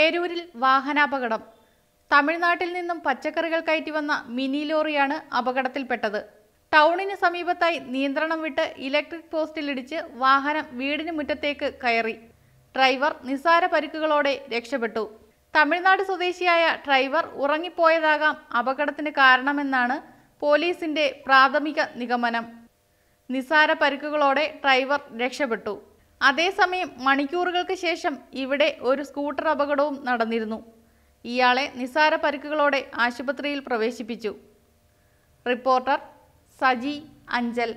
ഏരൂരിൽ വാഹനാപകടം തമിഴ്നാട്ടിൽ നിന്നും പച്ചക്കറികൾ കയറ്റി വന്ന മിനി ലോറിയാണ് അപകടത്തിൽപ്പെട്ടത് ടൗണിന് സമീപത്തായി നിയന്ത്രണം വിട്ട് ഇലക്ട്രിക് പോസ്റ്റിലിടിച്ച് വാഹനം വീടിന് മുറ്റത്തേക്ക് കയറി ഡ്രൈവർ നിസാര പരിക്കുകളോടെ രക്ഷപ്പെട്ടു തമിഴ്നാട് സ്വദേശിയായ ഡ്രൈവർ ഉറങ്ങിപ്പോയതാകാം അപകടത്തിന് കാരണമെന്നാണ് പോലീസിന്റെ പ്രാഥമിക നിഗമനം നിസാര പരിക്കുകളോടെ ഡ്രൈവർ രക്ഷപ്പെട്ടു അതേസമയം മണിക്കൂറുകൾക്ക് ശേഷം ഇവിടെ ഒരു സ്കൂട്ടർ അപകടവും നടന്നിരുന്നു ഇയാളെ നിസാര പരുക്കുകളോടെ ആശുപത്രിയിൽ പ്രവേശിപ്പിച്ചു റിപ്പോർട്ടർ സജി അഞ്ചൽ